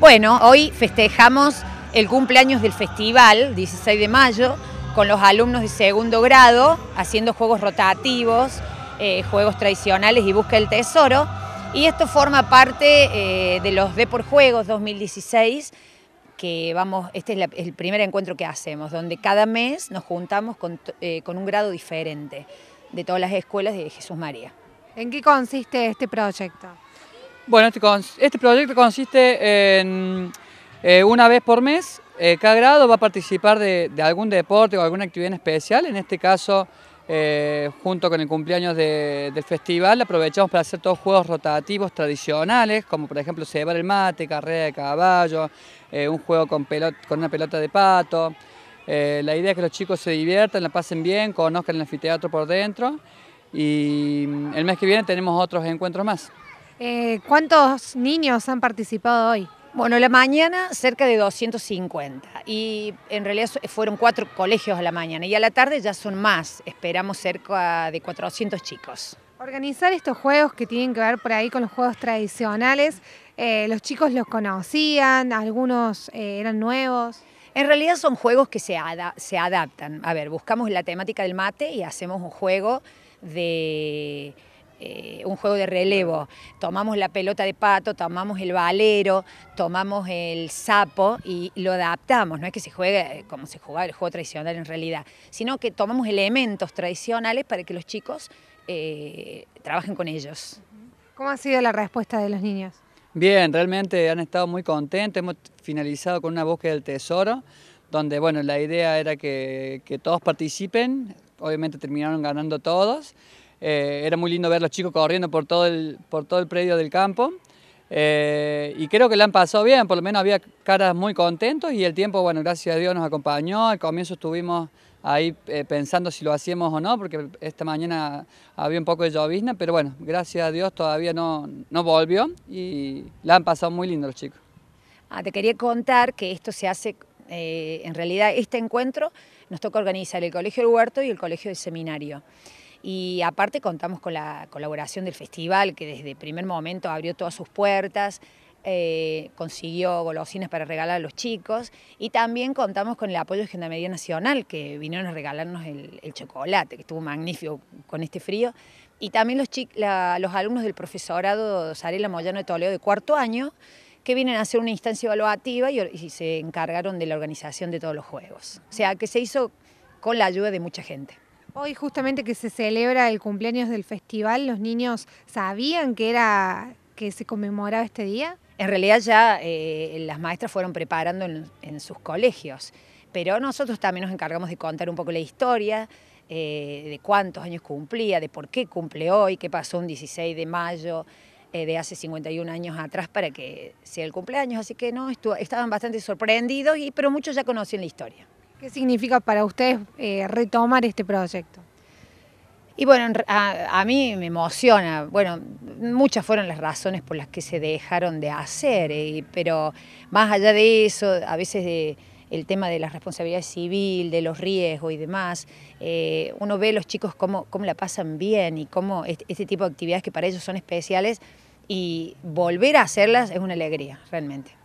Bueno, hoy festejamos el cumpleaños del festival, 16 de mayo, con los alumnos de segundo grado, haciendo juegos rotativos, eh, juegos tradicionales y busca el tesoro. Y esto forma parte eh, de los De por Juegos 2016, que vamos, este es el primer encuentro que hacemos, donde cada mes nos juntamos eh, con un grado diferente de todas las escuelas de Jesús María. ¿En qué consiste este proyecto? Bueno, este, este, proyecto consiste en eh, una vez por mes, eh, cada grado va a participar de, algún deporte o alguna actividad especial, en este caso eh, junto con el cumpleaños del festival aprovechamos para hacer todos juegos rotativos tradicionales, como por ejemplo cebar el mate, carrera de caballo, un juego con una pelota de pato. la idea es que los chicos se diviertan, la pasen bien, conozcan el anfiteatro por dentro y mm, el mes que viene tenemos otros encuentros más. Eh, ¿Cuántos niños han participado hoy? Bueno, la mañana cerca de 250 y en realidad fueron cuatro colegios a la mañana y a la tarde ya son más, esperamos cerca de 400 chicos. Organizar estos juegos que tienen que ver por ahí con los juegos tradicionales, eh, ¿los chicos los conocían? ¿Algunos eh, eran nuevos? En realidad son juegos que se, se adaptan. A ver, buscamos la temática del mate y hacemos un juego de eh, un juego de relevo. Tomamos la pelota de pato, tomamos el valero, tomamos el sapo y lo adaptamos. No es que se juegue como se jugaba el juego tradicional en realidad, sino que tomamos elementos tradicionales para que los chicos eh, trabajen con ellos. ¿Cómo ha sido la respuesta de los niños? Bien, realmente han estado muy contentos. Hemos finalizado con una búsqueda del tesoro, donde bueno, la idea era que todos participen. Obviamente terminaron ganando todos. Eh, era muy lindo ver a los chicos corriendo por todo el, por todo el predio del campo. Eh, y creo que la han pasado bien, por lo menos había caras muy contentos y el tiempo, bueno, gracias a Dios nos acompañó. Al comienzo estuvimos ahí eh, pensando si lo hacíamos o no, porque esta mañana había un poco de llovizna, pero bueno, gracias a Dios todavía no, volvió y la han pasado muy lindo los chicos. Ah, te quería contar que esto se hace, en realidad este encuentro nos toca organizar el Colegio del Huerto y el Colegio del Seminario. Y aparte contamos con la colaboración del festival, que desde el primer momento abrió todas sus puertas, eh, consiguió golosinas para regalar a los chicos y también contamos con el apoyo de Gendarmería Nacional que vinieron a regalarnos el, chocolate, que estuvo magnífico con este frío. Y también los, los alumnos del profesorado Sarela Moyano de Toledo de cuarto año que vienen a hacer una instancia evaluativa y se encargaron de la organización de todos los juegos. O sea, que se hizo con la ayuda de mucha gente. Hoy justamente que se celebra el cumpleaños del festival, ¿los niños sabían que era que se conmemoraba este día? En realidad ya eh, las maestras fueron preparando en, sus colegios, pero nosotros también nos encargamos de contar un poco la historia, eh, de cuántos años cumplía, de por qué cumple hoy, qué pasó un 16 de mayo eh, de hace 51 años atrás para que sea el cumpleaños, así que no, estaban bastante sorprendidos, y, pero muchos ya conocían la historia. ¿Qué significa para ustedes eh, retomar este proyecto? Y bueno, a, mí me emociona. Bueno, muchas fueron las razones por las que se dejaron de hacer, eh, pero más allá de eso, a veces de, el tema de la responsabilidad civil, de los riesgos y demás, eh, uno ve a los chicos cómo, cómo la pasan bien y cómo este, este tipo de actividades que para ellos son especiales y volver a hacerlas es una alegría, realmente.